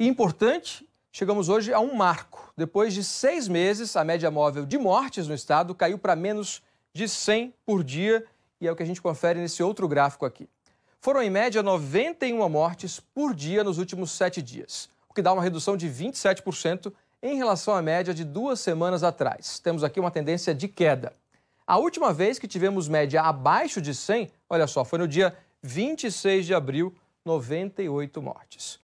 E importante, chegamos hoje a um marco. Depois de seis meses, a média móvel de mortes no estado caiu para menos de 100 por dia, e é o que a gente confere nesse outro gráfico aqui. Foram, em média, 91 mortes por dia nos últimos sete dias, o que dá uma redução de 27% em relação à média de duas semanas atrás. Temos aqui uma tendência de queda. A última vez que tivemos média abaixo de 100, olha só, foi no dia 26 de abril, 98 mortes.